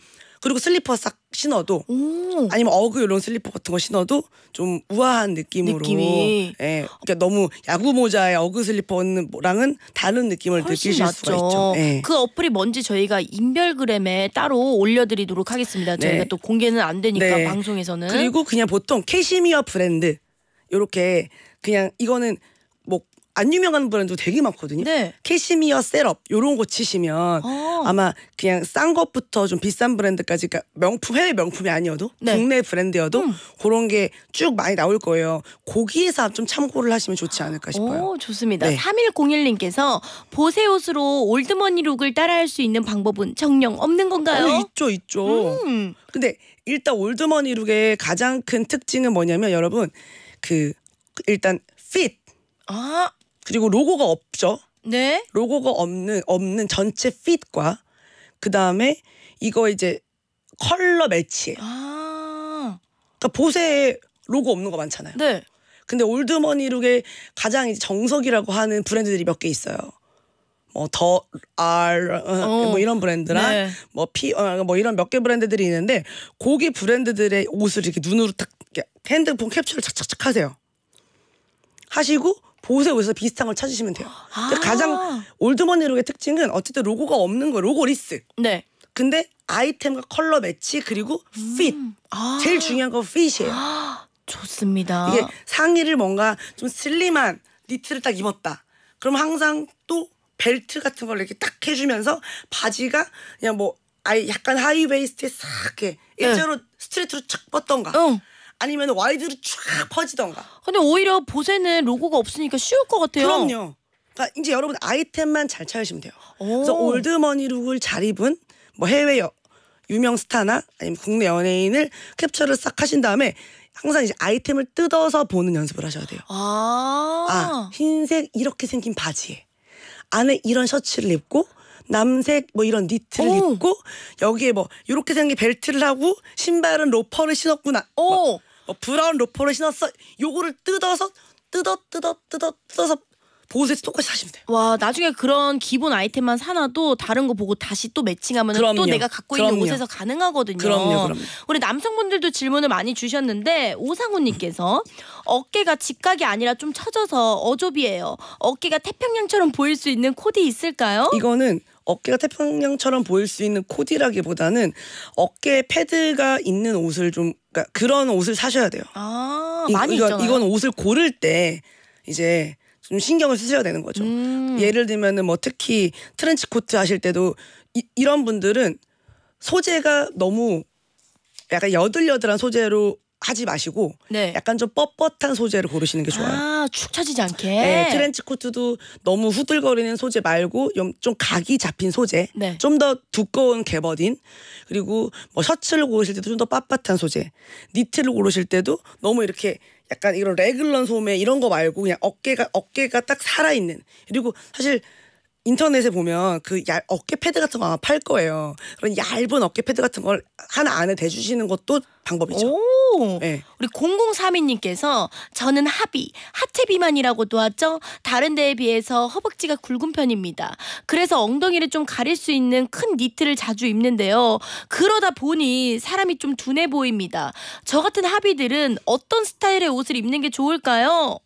그리고 슬리퍼 싹 신어도 오. 아니면 어그 이런 슬리퍼 같은 거 신어도 좀 우아한 느낌으로 느낌이. 예. 그러니까 너무 야구 모자에 어그 슬리퍼랑은 다른 느낌을 느끼실 낫죠. 수가 있죠. 예. 그 어플이 뭔지 저희가 인별그램에 따로 올려드리도록 하겠습니다. 네. 저희가 또 공개는 안 되니까 네. 방송에서는 그리고 그냥 보통 캐시미어 브랜드 요렇게 그냥 이거는 안 유명한 브랜드 되게 많거든요. 네. 캐시미어 셋업 요런 거 치시면 아. 아마 그냥 싼 것부터 좀 비싼 브랜드까지 그러니까 명품 해외 명품이 아니어도 네. 국내 브랜드여도 음. 그런 게 쭉 많이 나올 거예요. 고기에서 좀 참고를 하시면 좋지 않을까 싶어요. 오, 좋습니다. 네. 3101님께서 보세 옷으로 올드머니 룩을 따라할 수 있는 방법은 정령 없는 건가요? 어, 있죠, 있죠. 음. 근데 일단 올드머니 룩의 가장 큰 특징은 뭐냐면 여러분 그 일단 fit 아 그리고 로고가 없죠. 네. 로고가 없는 없는 전체 핏과 그 다음에 이거 이제 컬러 매치. 아. 그러니까 보세에 로고 없는 거 많잖아요. 네. 근데 올드머니룩의 가장 정석이라고 하는 브랜드들이 몇 개 있어요. 뭐더 R 어, 어. 뭐 이런 브랜드랑 네. 뭐피뭐 어, 뭐 이런 몇 개 브랜드들이 있는데 고기 브랜드들의 옷을 이렇게 눈으로 딱 핸드폰 캡처를 착착착 하세요. 하시고 보세 옷에서 비슷한 걸 찾으시면 돼요. 그러니까 아 가장 올드머니 룩의 특징은 어쨌든 로고가 없는 거 로고 리스. 네. 근데 아이템과 컬러 매치 그리고 음. 핏. 아 제일 중요한 건 핏이에요. 아 좋습니다. 이게 상의를 뭔가 좀 슬림한 니트를 딱 입었다. 그럼 항상 또 벨트 같은 걸 이렇게 딱 해주면서 바지가 그냥 뭐 아예 약간 하이웨이스트에 싹 이렇게 네. 일자로 네. 스트레이트로 착 뻗던가. 응. 아니면 와이드로 쫙 퍼지던가. 근데 오히려 보세는 로고가 없으니까 쉬울 것 같아요. 그럼요. 그러니까 이제 여러분 아이템만 잘 찾으시면 돼요. 오. 그래서 올드머니 룩을 잘 입은 뭐 해외 여, 유명 스타나 아니면 국내 연예인을 캡처를 싹 하신 다음에 항상 이제 아이템을 뜯어서 보는 연습을 하셔야 돼요. 아, 아 흰색 이렇게 생긴 바지에 안에 이런 셔츠를 입고 남색 뭐 이런 니트를 오. 입고 여기에 뭐 이렇게 생긴 벨트를 하고 신발은 로퍼를 신었구나. 오. 뭐 어, 브라운 로퍼를 신었어. 요거를 뜯어서 뜯어 뜯어 뜯어 뜯어서 보호에서 똑같이 사시면 돼요. 와 나중에 그런 기본 아이템만 사놔도 다른 거 보고 다시 또 매칭하면 그또 내가 갖고 있는 그럼요. 옷에서 가능하거든요. 그럼요, 그럼요. 우리 남성분들도 질문을 많이 주셨는데 오상훈님께서 어깨가 직각이 아니라 좀 처져서 어좁이에요. 어깨가 태평양처럼 보일 수 있는 코디 있을까요? 이거는 어깨가 태평양처럼 보일 수 있는 코디라기보다는 어깨 패드가 있는 옷을 좀 그러니까 그런 옷을 사셔야 돼요. 아, 이, 많이 이건, 이건 옷을 고를 때 이제 좀 신경을 쓰셔야 되는 거죠. 음. 예를 들면은 뭐 특히 트렌치 코트 하실 때도 이, 이런 분들은 소재가 너무 약간 여들여들한 소재로 하지 마시고 네. 약간 좀 뻣뻣한 소재를 고르시는 게 좋아요. 아, 축 처지지 않게. 네, 트렌치 코트도 너무 후들거리는 소재 말고 좀, 각이 잡힌 소재, 네. 좀더 두꺼운 개버딘, 그리고 뭐 셔츠를 고르실 때도 좀 더 빳빳한 소재, 니트를 고르실 때도 너무 이렇게 약간 이런 레글런 소매 이런 거 말고 그냥 어깨가 어깨가 딱 살아 있는 그리고 사실 인터넷에 보면 그 얇, 어깨 패드 같은 거 아마 팔 거예요. 그런 얇은 어깨 패드 같은 걸 하나 안에 대주시는 것도 방법이죠. 오, 네. 우리 0032님께서 저는 하비, 하체 비만이라고도 왔죠 다른 데에 비해서 허벅지가 굵은 편입니다. 그래서 엉덩이를 좀 가릴 수 있는 큰 니트를 자주 입는데요. 그러다 보니 사람이 좀 둔해 보입니다. 저 같은 하비들은 어떤 스타일의 옷을 입는 게 좋을까요?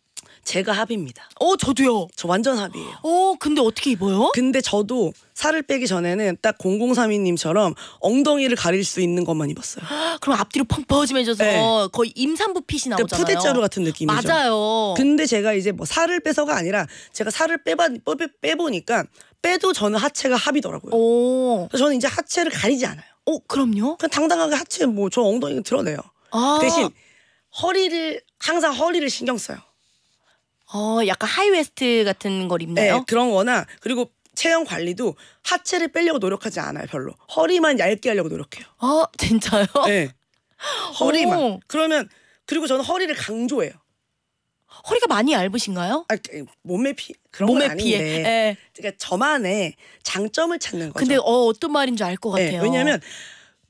제가 합입니다. 어, 저도요. 저 완전 합이에요. 어, 근데 어떻게 입어요? 근데 저도 살을 빼기 전에는 딱 0032님처럼 엉덩이를 가릴 수 있는 것만 입었어요. 그럼 앞뒤로 펑 퍼짐해져서 네. 거의 임산부 핏이 그 나오잖아요. 푸대자루 같은 느낌이죠. 맞아요. 근데 제가 이제 뭐 살을 빼서가 아니라 제가 살을 빼봐, 빼, 보니까 빼도 저는 하체가 합이더라고요. 오. 그래서 저는 이제 하체를 가리지 않아요. 어, 그럼요? 그냥 당당하게 하체 뭐 저 엉덩이 드러내요. 아. 대신 허리를 항상 허리를 신경 써요. 어, 약간 하이웨스트 같은 걸 입나요? 네, 그런 거나 그리고 체형 관리도 하체를 빼려고 노력하지 않아요, 별로. 허리만 얇게 하려고 노력해요. 아, 진짜요? 네. 허리만. 오. 그러면 그리고 저는 허리를 강조해요. 허리가 많이 얇으신가요? 아, 그, 몸매피 그런 몸에 건 아닌데. 네. 그러니까 저만의 장점을 찾는 거죠. 근데 어, 어떤 말인 줄 알것 네, 같아요. 네, 왜냐하면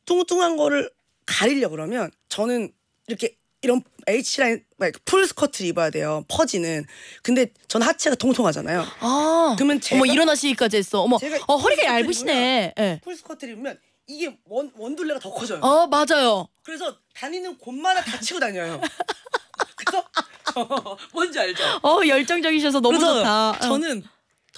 뚱뚱한 거를 가리려 그러면 저는 이렇게 이런 H라인 풀 스커트를 입어야 돼요. 퍼지는. 근데 전 하체가 통통하잖아요. 아. 그러면 제가, 어머 일어나시기까지 했어. 어머 어, 허리가 얇으시네. 네. 풀 스커트를 입으면 이게 원 원둘레가 더 커져요. 어 맞아요. 그래서 다니는 곳마다 다치고 다녀요. 그래서 어, 뭔지 알죠? 어 열정적이셔서 너무 좋다. 어. 저는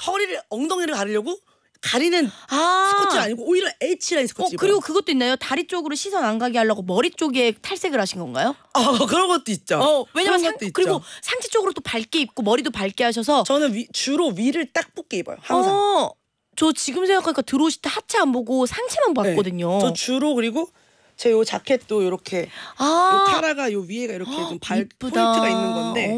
허리를 엉덩이를 가리려고 다리는 아 스커츠 아니고 오히려 H라인 스커츠. 어, 그리고 그것도 있나요? 다리 쪽으로 시선 안 가게 하려고 머리 쪽에 탈색을 하신 건가요? 어, 그런 것도 있죠. 어, 왜냐면 상, 것도 그리고 상체 쪽으로 또 밝게 입고 머리도 밝게 하셔서 저는 위, 주로 위를 딱 붓게 입어요. 항상. 어, 저 지금 생각하니까 들어오실 때 하체 안 보고 상체만 네. 봤거든요. 네. 저 주로 그리고 제 요 자켓도 이렇게 아요라가요 위에가 이렇게 아좀 밝, 포인트가 있는 건데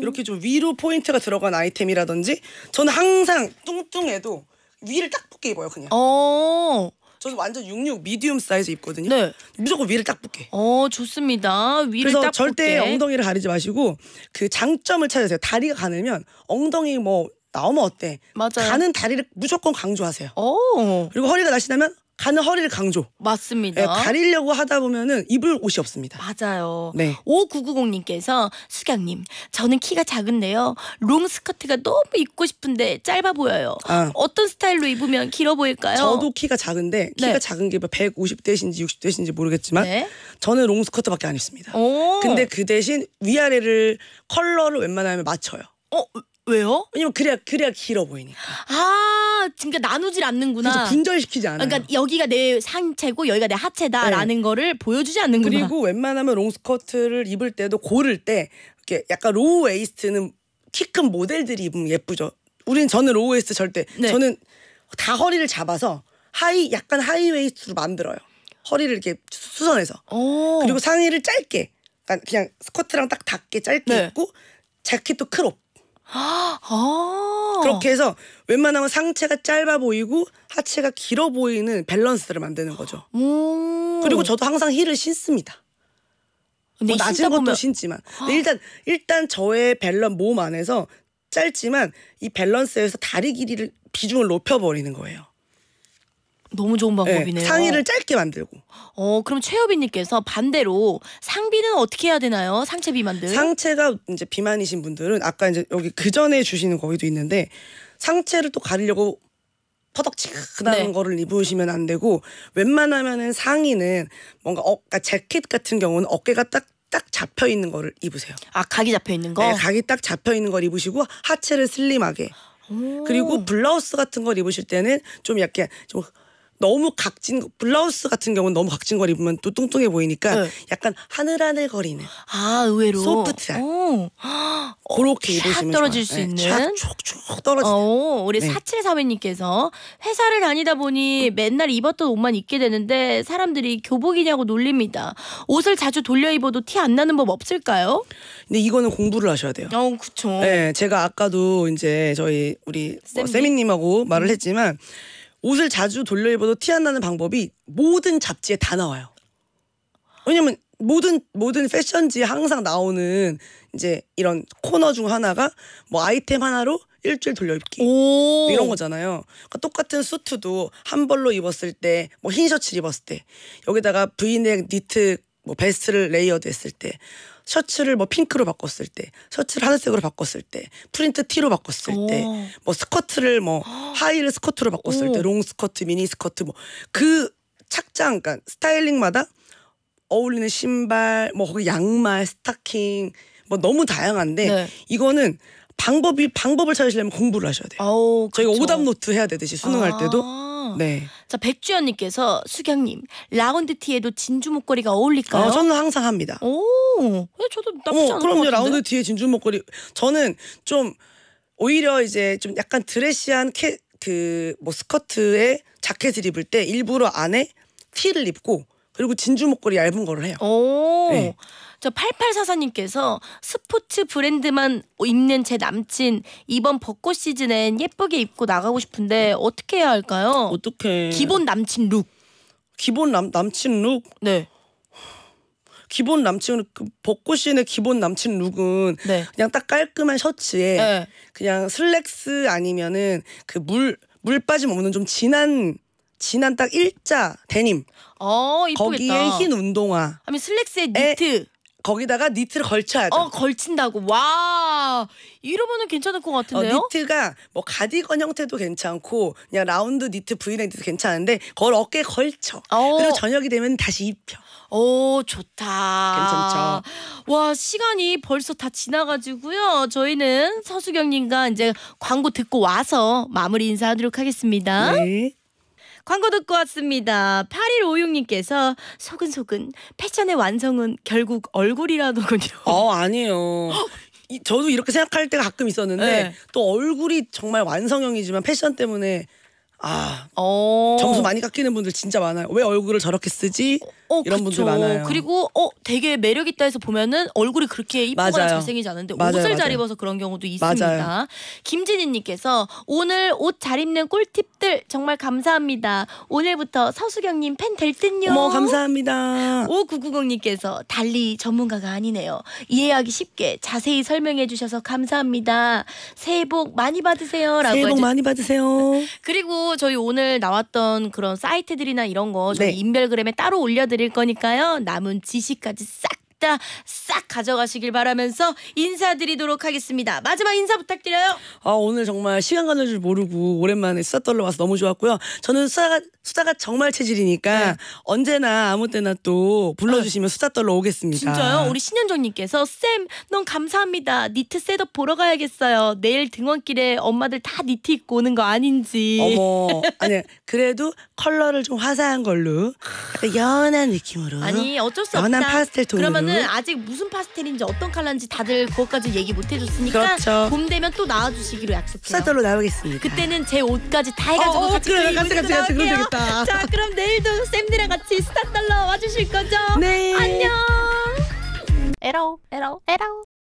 이렇게 좀 위로 포인트가 들어간 아이템이라든지 저는 항상 뚱뚱해도 위를 딱 붙게 입어요 그냥. 어. 저는 완전 66 미디움 사이즈 입거든요. 네. 무조건 위를 딱 붙게. 어 좋습니다. 위를 그래서 딱 절대 엉덩이를 가리지 마시고 그 장점을 찾으세요. 다리가 가늘면 엉덩이 뭐 나오면 어때? 맞아요. 가는 다리를 무조건 강조하세요. 어. 그리고 허리가 날씬하면 가는 허리를 강조. 맞습니다. 예, 가리려고 하다 보면은 입을 옷이 없습니다. 맞아요. 네. 5990님께서 수경님, 저는 키가 작은데요. 롱 스커트가 너무 입고 싶은데 짧아 보여요. 아. 어떤 스타일로 입으면 길어 보일까요? 저도 키가 작은데 네. 키가 네. 작은 게 150대신지 60대신지 모르겠지만 네. 저는 롱 스커트밖에 안 입습니다. 오. 근데 그 대신 위아래를 컬러를 웬만하면 맞춰요. 어 왜요? 왜냐면 그래야 그래야 길어 보이니까. 아, 그러니까 나누질 않는구나. 그 분절시키지 않아. 그러니까 여기가 내 상체고 여기가 내 하체다라는 네. 거를 보여주지 않는구나. 그리고 웬만하면 롱스커트를 입을 때도 고를 때 이렇게 약간 로우 웨이스트는 키 큰 모델들이 입으면 예쁘죠. 우린 저는 로우 웨이스트 절대. 네. 저는 다 허리를 잡아서 하이 약간 하이 웨이스트로 만들어요. 허리를 이렇게 수선해서. 오. 그리고 상의를 짧게 그러니까 그냥 스커트랑 딱 닿게 짧게 네. 입고 자켓도 크롭. 아 그렇게 해서 웬만하면 상체가 짧아 보이고 하체가 길어 보이는 밸런스를 만드는 거죠. 그리고 저도 항상 힐을 신습니다. 뭐 낮은 것도 신지만 아. 일단 일단 저의 밸런 몸 안에서 짧지만 이 밸런스에서 다리 길이를 비중을 높여버리는 거예요. 너무 좋은 예, 방법이네요. 네, 상의를 짧게 만들고. 어, 그럼 최여빈님께서 반대로 상비는 어떻게 해야 되나요? 상체 비만들? 상체가 이제 비만이신 분들은 아까 이제 여기 그 전에 주시는 거기도 있는데 상체를 또 가리려고 퍼덕지근한 네. 거를 입으시면 안 되고 웬만하면은 상의는 뭔가 어, 그러니까 재킷 같은 경우는 어깨가 딱딱 잡혀 있는 거를 입으세요. 아 각이 잡혀 있는 거? 네, 각이 딱 잡혀 있는 걸 입으시고 하체를 슬림하게. 오. 그리고 블라우스 같은 걸 입으실 때는 좀 약간 좀 너무 각진 블라우스 같은 경우는 너무 각진 걸 입으면 또 뚱뚱해 보이니까 네. 약간 하늘하늘 거리는 아 의외로 소프트한 오. 어. 그렇게 입으시면 떨어질 좋아요. 네, 수 네. 있는 촉촉 떨어지는 오, 어, 우리 사칠 7사모님께서 회사를 다니다 보니 맨날 입었던 옷만 입게 되는데 사람들이 교복이냐고 놀립니다 옷을 자주 돌려 입어도 티 안 나는 법 없을까요? 근데 이거는 공부를 하셔야 돼요 어 그쵸 네, 제가 아까도 이제 저희 우리 세미님하고 뭐 말을 음. 했지만 옷을 자주 돌려 입어도 티 안 나는 방법이 모든 잡지에 다 나와요. 왜냐면 모든 모든 패션지에 항상 나오는 이제 이런 코너 중 하나가 뭐 아이템 하나로 일주일 돌려입기 이런 거잖아요. 그러니까 똑같은 수트도 한 벌로 입었을 때 뭐 흰 셔츠 입었을 때 여기다가 브이넥 니트 뭐 베스트를 레이어드 했을 때 셔츠를 뭐 핑크로 바꿨을 때, 셔츠를 하늘색으로 바꿨을 때, 프린트 티로 바꿨을 오. 때, 뭐 스커트를 뭐 하이힐 스커트로 바꿨을 오. 때, 롱 스커트, 미니 스커트 뭐 그 착장, 그러니까 스타일링마다 어울리는 신발, 뭐 거기 양말, 스타킹 뭐 너무 다양한데 네. 이거는 방법이 방법을 찾으시려면 공부를 하셔야 돼요. 오 저희가 오답 노트 해야 되듯이 수능할 아 때도 네. 자 백주연님께서 수경님 라운드 티에도 진주 목걸이가 어울릴까요? 어, 저는 항상 합니다. 오, 네, 저도 나쁘지 어, 않을 그럼요. 라운드 티에 진주 목걸이 저는 좀 오히려 이제 좀 약간 드레시한 캐, 그, 뭐, 스커트에 자켓을 입을 때 일부러 안에 티를 입고 그리고 진주 목걸이 얇은 거를 해요. 오. 네. 저 8844님께서 스포츠 브랜드만 입는 제 남친 이번 벚꽃 시즌엔 예쁘게 입고 나가고 싶은데 어떻게 해야 할까요? 어떻게? 기본 남친 룩. 기본 남 남친 룩. 네. 기본 남친 은그 벚꽃 시즌의 기본 남친 룩은 네. 그냥 딱 깔끔한 셔츠에 네. 그냥 슬랙스 아니면은 그 물 물 빠짐 없는 좀 진한 진한 딱 일자 데님. 어, 거기에 흰 운동화. 아니 슬랙스에 니트. 에, 거기다가 니트를 걸쳐야 돼. 어 걸친다고 와 이러면은 괜찮을 것 어, 같은데요? 어, 니트가 뭐 가디건 형태도 괜찮고 그냥 라운드 니트 브이넥도 괜찮은데 그걸 어깨에 걸쳐. 어. 그리고 저녁이 되면 다시 입혀. 오 어, 좋다. 괜찮죠. 와 시간이 벌써 다 지나가지고요. 저희는 서수경님과 이제 광고 듣고 와서 마무리 인사하도록 하겠습니다. 네. 광고 듣고 왔습니다. 8156님께서 속은속은 패션의 완성은 결국 얼굴이라더군요. 어, 아니에요. 이, 저도 이렇게 생각할 때가 가끔 있었는데 네. 또 얼굴이 정말 완성형이지만 패션 때문에 아 어. 점수 많이 깎이는 분들 진짜 많아요. 왜 얼굴을 저렇게 쓰지? 어, 이런 분들 그 많아요. 그리고 어 되게 매력 있다 해서 보면은 얼굴이 그렇게 이쁘거나 잘생기지 않은데 맞아요, 옷을 잘 맞아요. 입어서 그런 경우도 있습니다. 김진희님께서 오늘 옷 잘 입는 꿀팁들 정말 감사합니다. 오늘부터 서수경님 팬 될 듯요. 어머 감사합니다. 5990님께서 달리 전문가가 아니네요. 이해하기 쉽게 자세히 설명해 주셔서 감사합니다. 새해 복 많이 받으세요. 라고 새해 복 많이 받으세요. 그리고 저희 오늘 나왔던 그런 사이트들이나 이런 거 저희 네. 인별그램에 따로 올려드릴 거니까요. 남은 지식까지 싹 있다 싹 가져가시길 바라면서 인사드리도록 하겠습니다. 마지막 인사 부탁드려요. 아 오늘 정말 시간 가는 줄 모르고 오랜만에 수다 떨러 와서 너무 좋았고요. 저는 수다가 수다가 정말 체질이니까 네. 언제나 아무 때나 또 불러주시면 아, 수다 떨러 오겠습니다. 진짜요? 우리 신현정님께서 쌤, 넌 감사합니다. 니트 셋업 보러 가야겠어요. 내일 등원길에 엄마들 다 니트 입고 오는 거 아닌지. 어머, 아니 그래도 컬러를 좀 화사한 걸로, 연한 느낌으로. 아니 어쩔 수 없다. 연한 파스텔 톤으로. 저는 음. 아직 무슨 파스텔인지 어떤 칼라인지 다들 그것까지 얘기 못 해줬으니까 그렇죠. 봄 되면 또 나와주시기로 약속해요. 사절로 나오겠습니다. 그때는 제 옷까지 다 어, 해가지고 어, 같이 그래, 같이 같이 같이 그럼 되겠다. 자 그럼 내일도 쌤들이랑 같이 수사달러 와주실 거죠? 네. 안녕. 에러 에러 에러.